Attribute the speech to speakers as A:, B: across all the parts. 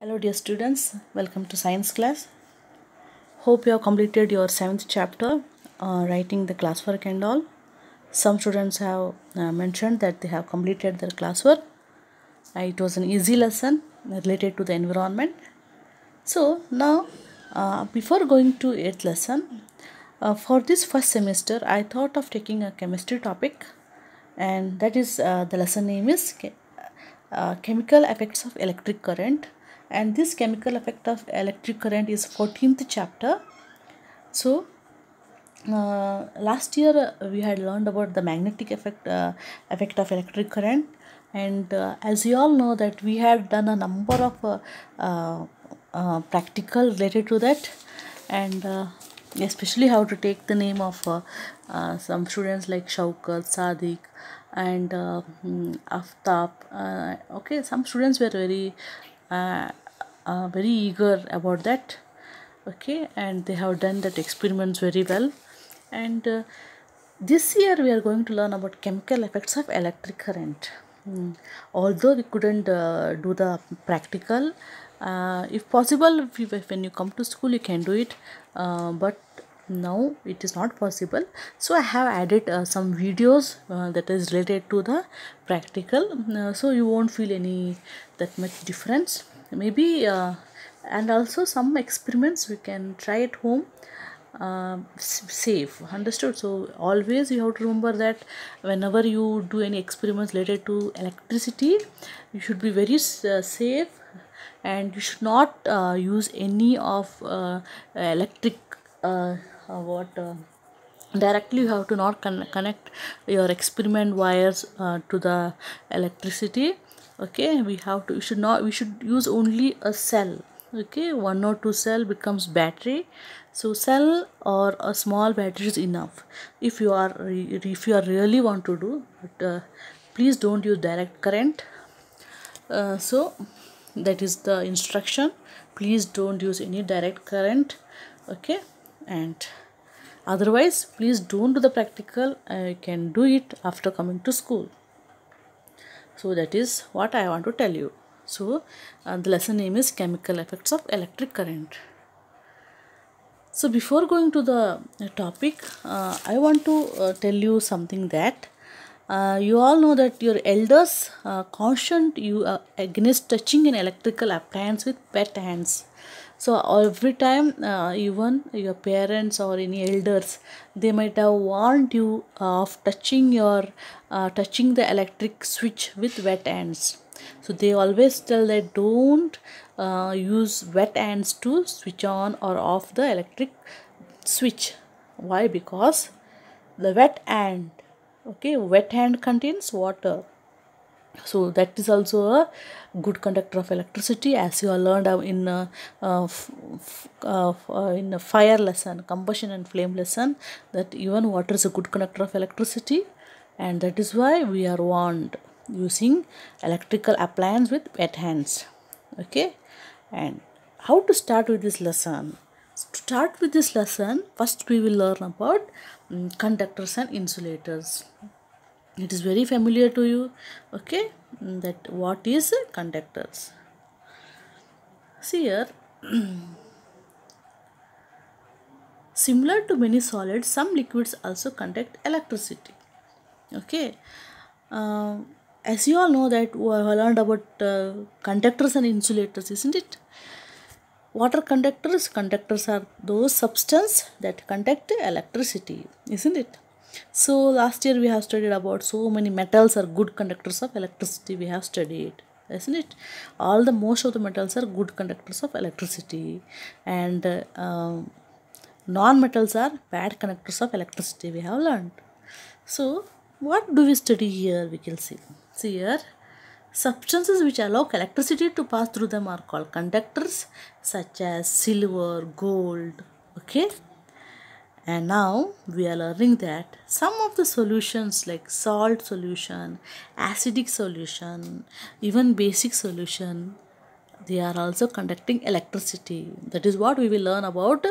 A: Hello dear students, welcome to science class. Hope you have completed your 7th chapter, uh, writing the classwork and all. Some students have uh, mentioned that they have completed their classwork. Uh, it was an easy lesson related to the environment. So now, uh, before going to 8th lesson, uh, for this first semester, I thought of taking a chemistry topic and that is uh, the lesson name is Chemical Effects of Electric Current and this chemical effect of electric current is 14th chapter so uh, last year uh, we had learned about the magnetic effect uh, effect of electric current and uh, as you all know that we had done a number of uh, uh, practical related to that and especially how to take the name of some students like Shaukat, Sadiq and uh, mm, Aftab okay some students were very uh, uh, very eager about that okay and they have done that experiments very well and uh, this year we are going to learn about chemical effects of electric current mm. although we couldn't uh, do the practical uh, if possible if you, when you come to school you can do it uh, but now it is not possible so i have added uh, some videos uh, that is related to the practical uh, so you won't feel any that much difference maybe uh, and also some experiments we can try at home uh, safe understood so always you have to remember that whenever you do any experiments related to electricity you should be very uh, safe and you should not use any of electric uh, uh, what uh, directly you have to not con connect your experiment wires uh, to the electricity okay we have to we should not we should use only a cell okay one or two cell becomes battery so cell or a small battery is enough if you are if you are really want to do but uh, please don't use direct current uh, so that is the instruction please don't use any direct current okay and otherwise please don't do the practical you can do it after coming to school so that is what i want to tell you so uh, the lesson name is chemical effects of electric current so before going to the uh, topic uh, i want to uh, tell you something that uh, you all know that your elders uh, cautioned you against touching an electrical appliance with wet hands so every time uh, even your parents or any elders they might have warned you of touching your uh, touching the electric switch with wet hands so they always tell that don't uh, use wet hands to switch on or off the electric switch why because the wet hand okay wet hand contains water so that is also a good conductor of electricity as you all learned uh, in a, uh, uh, in a fire lesson combustion and flame lesson that even water is a good conductor of electricity and that is why we are warned using electrical appliance with wet hands okay and how to start with this lesson to start with this lesson first we will learn about um, conductors and insulators it is very familiar to you okay that what is conductors see here similar to many solids some liquids also conduct electricity okay uh, as you all know that we have learned about uh, conductors and insulators isn't it water conductors conductors are those substance that conduct electricity isn't it so last year we have studied about so many metals are good conductors of electricity we have studied isn't it all the most of the metals are good conductors of electricity and uh, non-metals are bad conductors of electricity we have learned so what do we study here we can see see here substances which allow electricity to pass through them are called conductors such as silver gold okay and now we are learning that some of the solutions like salt solution acidic solution even basic solution they are also conducting electricity that is what we will learn about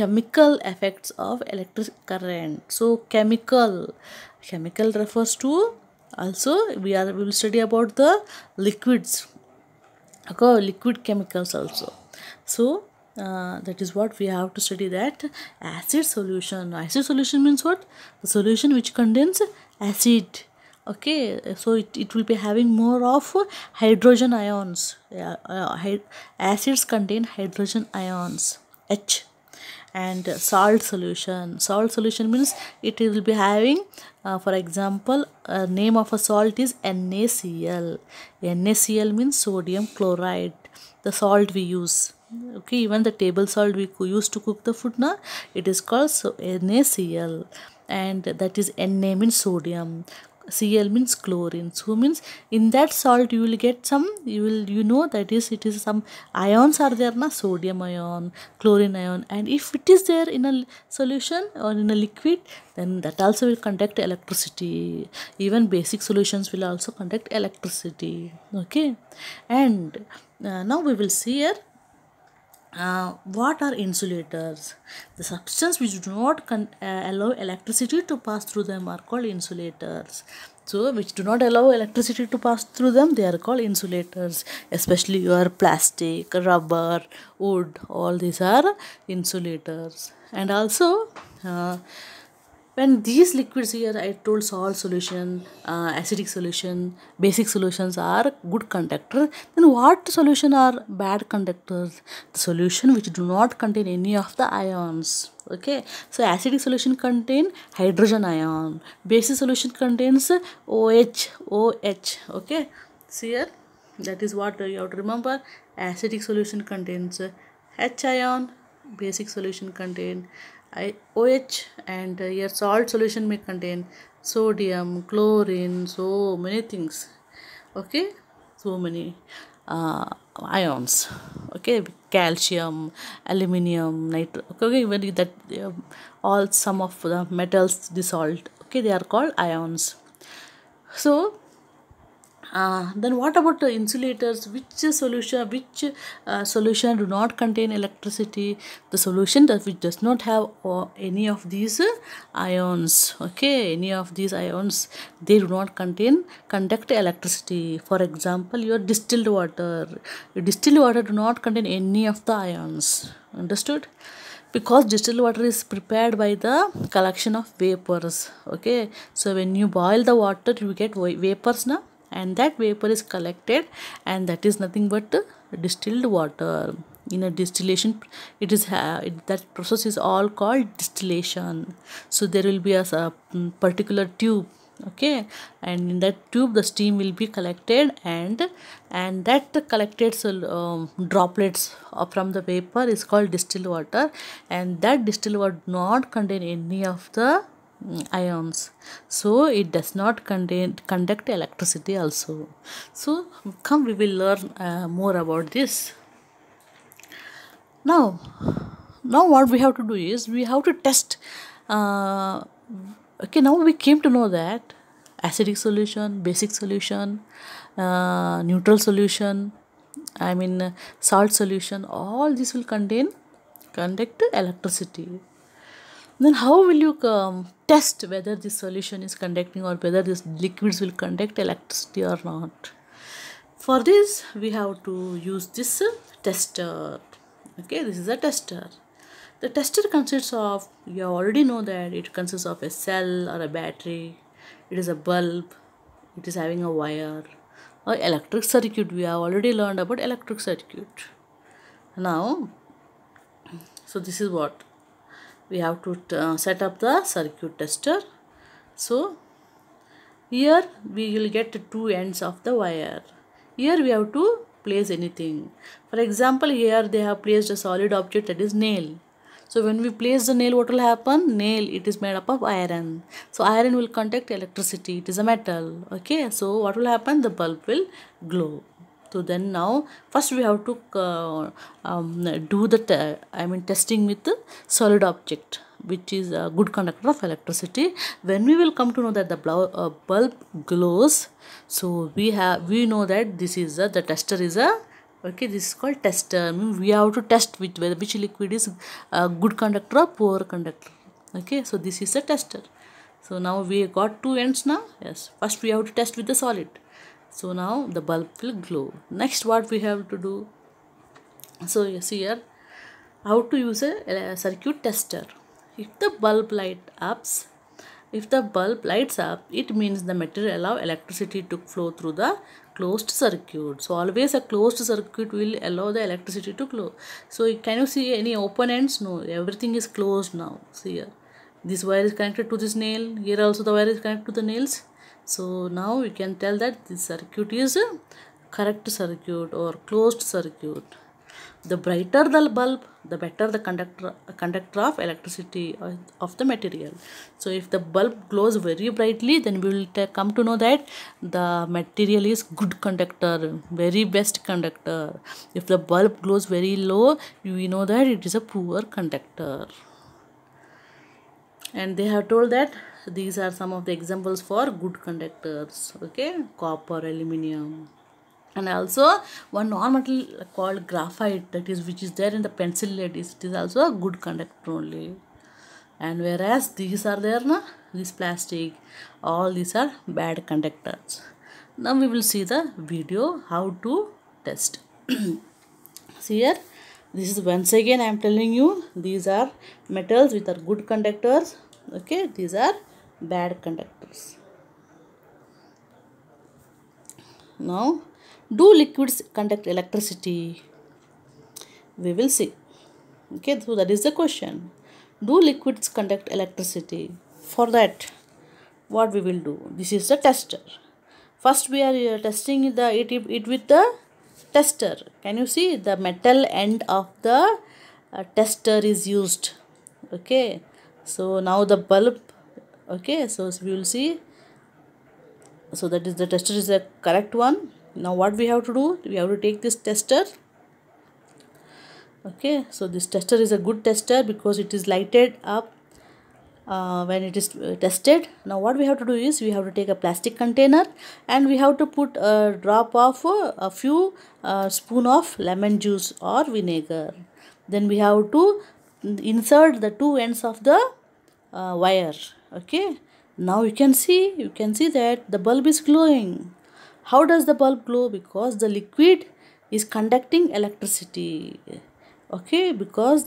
A: chemical effects of electric current so chemical chemical refers to also we are we will study about the liquids okay liquid chemicals also so uh, that is what we have to study that acid solution acid solution means what the solution which contains acid okay so it, it will be having more of hydrogen ions uh, acids contain hydrogen ions h and salt solution salt solution means it will be having uh, for example uh, name of a salt is NaCl NaCl means sodium chloride the salt we use okay even the table salt we use to cook the food na it is called so NaCl and that is Na means sodium Cl means chlorine so means in that salt you will get some you will you know that is it is some ions are there na sodium ion chlorine ion and if it is there in a solution or in a liquid then that also will conduct electricity even basic solutions will also conduct electricity okay and uh, now we will see here uh, what are insulators the substance which do not uh, allow electricity to pass through them are called insulators so which do not allow electricity to pass through them they are called insulators especially your plastic rubber wood all these are insulators and also uh, when these liquids here i told salt solution uh, acidic solution basic solutions are good conductor then what solution are bad conductors the solution which do not contain any of the ions okay so acidic solution contain hydrogen ion basic solution contains oh oh okay see here that is what you have to remember acidic solution contains h ion basic solution contain OH and your salt solution may contain sodium, chlorine, so many things. Okay, so many uh, ions. Okay, calcium, aluminium, nitro. Okay, when that uh, all some of the metals dissolved. Okay, they are called ions. So uh, then what about the insulators? Which solution, which uh, solution do not contain electricity? The solution that which does not have uh, any of these uh, ions. Okay, any of these ions, they do not contain conduct electricity. For example, your distilled water. Your distilled water do not contain any of the ions. Understood? because distilled water is prepared by the collection of vapors okay so when you boil the water you get vapors now and that vapor is collected and that is nothing but distilled water in a distillation it is uh, it, that process is all called distillation so there will be a, a mm, particular tube okay and in that tube the steam will be collected and and that collected um, droplets from the vapor is called distilled water and that distilled water not contain any of the ions so it does not contain conduct electricity also so come we will learn uh, more about this now now what we have to do is we have to test uh, okay now we came to know that acidic solution basic solution uh, neutral solution i mean salt solution all this will contain conduct electricity then how will you um, test whether this solution is conducting or whether these liquids will conduct electricity or not for this we have to use this uh, tester okay this is a tester the tester consists of you already know that it consists of a cell or a battery it is a bulb it is having a wire or electric circuit we have already learned about electric circuit now so this is what we have to uh, set up the circuit tester so here we will get two ends of the wire here we have to place anything for example here they have placed a solid object that is nail so when we place the nail what will happen nail it is made up of iron so iron will conduct electricity it is a metal okay so what will happen the bulb will glow so then now first we have to uh, um, do the i mean testing with solid object which is a good conductor of electricity when we will come to know that the uh, bulb glows so we have we know that this is a, the tester is a okay this is called tester I mean, we have to test with whether which liquid is a good conductor or poor conductor okay so this is a tester so now we got two ends now yes first we have to test with the solid so now the bulb will glow next what we have to do so you see here how to use a, a circuit tester if the bulb light ups if the bulb lights up, it means the material allow electricity to flow through the closed circuit. So always a closed circuit will allow the electricity to flow. So can you see any open ends? No, everything is closed now. See here. This wire is connected to this nail. Here also the wire is connected to the nails so now we can tell that this circuit is a correct circuit or closed circuit the brighter the bulb the better the conductor conductor of electricity uh, of the material so if the bulb glows very brightly then we will come to know that the material is good conductor very best conductor if the bulb glows very low we know that it is a poor conductor and they have told that these are some of the examples for good conductors okay copper aluminium and also one non-metal called graphite that is which is there in the pencil lead is, it is also a good conductor only and whereas these are there na this plastic all these are bad conductors now we will see the video how to test see here this is once again i am telling you these are metals which are good conductors okay these are bad conductors. Now, do liquids conduct electricity? We will see. Okay, so that is the question. Do liquids conduct electricity? For that, what we will do? This is the tester. First, we are uh, testing the it, it with the tester. Can you see the metal end of the uh, tester is used? Okay, so now the bulb okay so we will see so that is the tester is a correct one now what we have to do we have to take this tester okay so this tester is a good tester because it is lighted up uh, when it is uh, tested now what we have to do is we have to take a plastic container and we have to put a drop of uh, a few uh, spoon of lemon juice or vinegar then we have to insert the two ends of the uh, wire okay now you can see you can see that the bulb is glowing how does the bulb glow because the liquid is conducting electricity okay because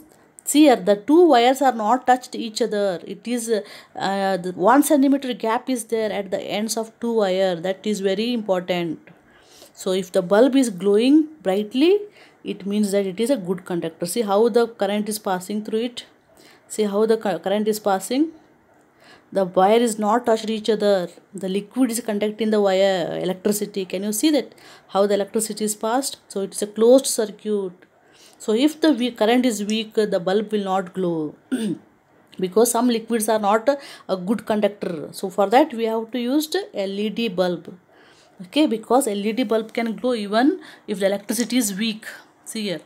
A: see here the two wires are not touched each other it is uh, uh, the one centimeter gap is there at the ends of two wire that is very important so if the bulb is glowing brightly it means that it is a good conductor see how the current is passing through it see how the current is passing the wire is not touched each other the liquid is conducting the wire electricity can you see that how the electricity is passed so it's a closed circuit so if the current is weak the bulb will not glow because some liquids are not a good conductor so for that we have to use led bulb okay because led bulb can glow even if the electricity is weak see here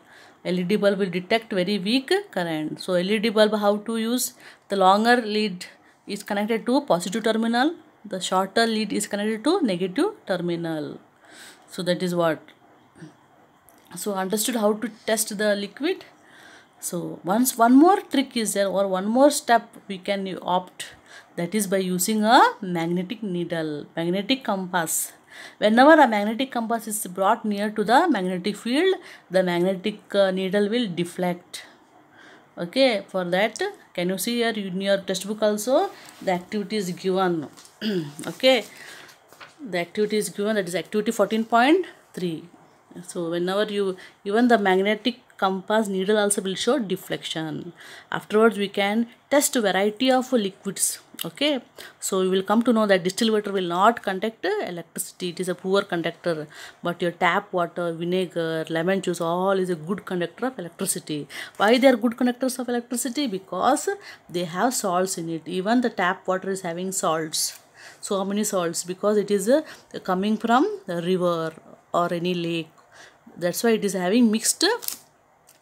A: led bulb will detect very weak current so led bulb how to use the longer lead is connected to positive terminal the shorter lead is connected to negative terminal so that is what so understood how to test the liquid so once one more trick is there or one more step we can opt that is by using a magnetic needle magnetic compass whenever a magnetic compass is brought near to the magnetic field the magnetic uh, needle will deflect okay for that can you see here in your textbook also the activity is given okay the activity is given that is activity 14.3 so whenever you even the magnetic compass needle also will show deflection afterwards we can test variety of liquids okay so you will come to know that distilled water will not conduct electricity it is a poor conductor but your tap water vinegar lemon juice all is a good conductor of electricity why they are good conductors of electricity because they have salts in it even the tap water is having salts so how many salts because it is uh, coming from the river or any lake that's why it is having mixed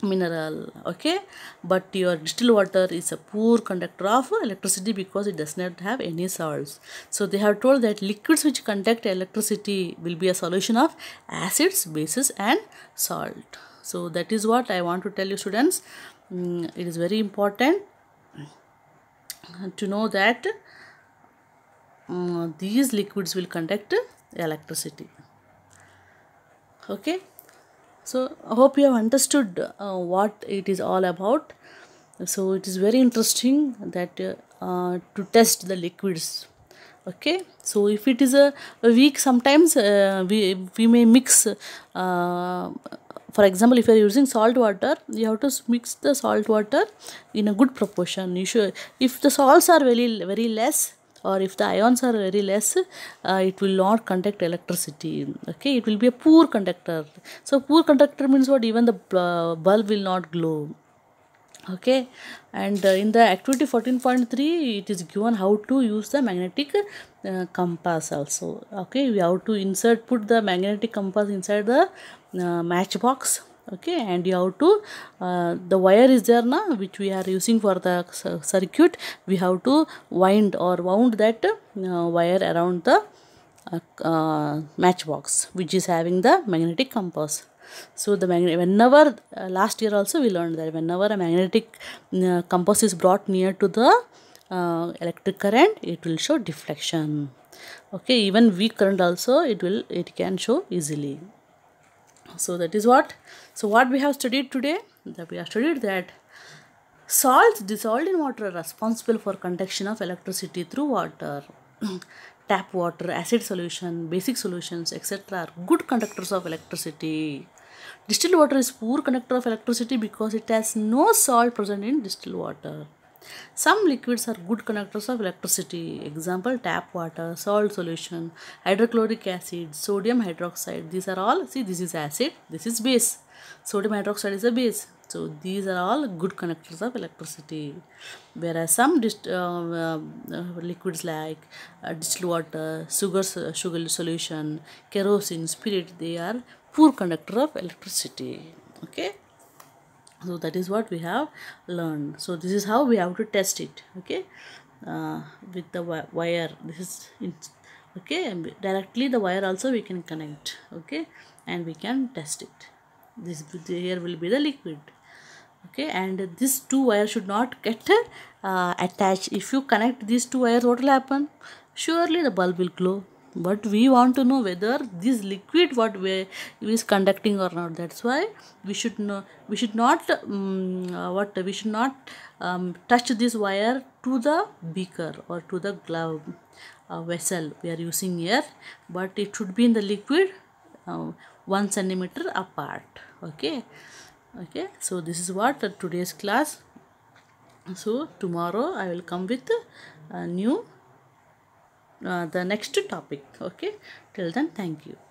A: mineral okay but your distilled water is a poor conductor of electricity because it does not have any salts so they have told that liquids which conduct electricity will be a solution of acids bases and salt so that is what i want to tell you students mm, it is very important to know that mm, these liquids will conduct electricity okay so i hope you have understood uh, what it is all about so it is very interesting that uh, uh to test the liquids okay so if it is a, a weak sometimes uh, we we may mix uh, for example if you are using salt water you have to mix the salt water in a good proportion you should if the salts are very very less or if the ions are very less uh, it will not conduct electricity okay it will be a poor conductor so poor conductor means what even the uh, bulb will not glow okay and uh, in the activity 14.3 it is given how to use the magnetic uh, compass also okay we have to insert put the magnetic compass inside the uh, matchbox okay and you have to uh, the wire is there now which we are using for the circuit we have to wind or wound that uh, wire around the uh, uh matchbox which is having the magnetic compass so the magnet whenever uh, last year also we learned that whenever a magnetic uh, compass is brought near to the electric current it will show deflection okay even weak current also it will it can show easily so that is what so what we have studied today? That we have studied that salts dissolved in water are responsible for conduction of electricity through water. Tap water, acid solution, basic solutions, etc. are good conductors of electricity. Distilled water is poor conductor of electricity because it has no salt present in distilled water. Some liquids are good conductors of electricity. Example tap water, salt solution, hydrochloric acid, sodium hydroxide. These are all, see this is acid, this is base. Sodium hydroxide is a base. So these are all good conductors of electricity. Whereas some uh, uh, uh, liquids like uh, distilled water, sugar, uh, sugar solution, kerosene, spirit, they are poor conductor of electricity. Okay so that is what we have learned so this is how we have to test it okay uh, with the wire this is it, okay directly the wire also we can connect okay and we can test it this here will be the liquid okay and these two wires should not get uh, attached if you connect these two wires what will happen surely the bulb will glow but we want to know whether this liquid what we is conducting or not that's why we should know we should not um, what we should not um, touch this wire to the beaker or to the glove uh, vessel we are using here but it should be in the liquid uh, one centimeter apart okay okay so this is what today's class so tomorrow i will come with a new uh, the next topic okay till then thank you